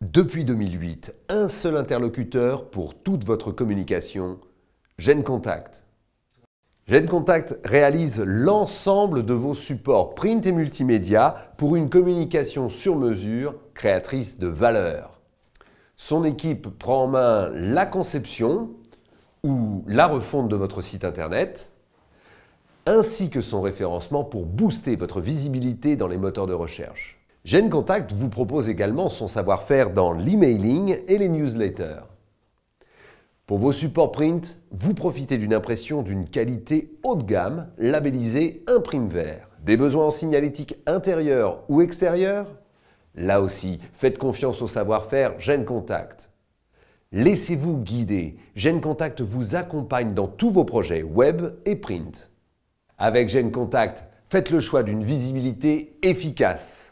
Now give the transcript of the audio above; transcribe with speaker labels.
Speaker 1: Depuis 2008, un seul interlocuteur pour toute votre communication, Gene Contact. réalise l'ensemble de vos supports print et multimédia pour une communication sur mesure créatrice de valeur. Son équipe prend en main la conception ou la refonte de votre site internet, ainsi que son référencement pour booster votre visibilité dans les moteurs de recherche. Gene Contact vous propose également son savoir-faire dans l'emailing et les newsletters. Pour vos supports print, vous profitez d'une impression d'une qualité haut de gamme, labellisée imprime vert. Des besoins en signalétique intérieure ou extérieure Là aussi, faites confiance au savoir-faire Gene Contact. Laissez-vous guider. Gene vous accompagne dans tous vos projets web et print. Avec Gene Contact, faites le choix d'une visibilité efficace.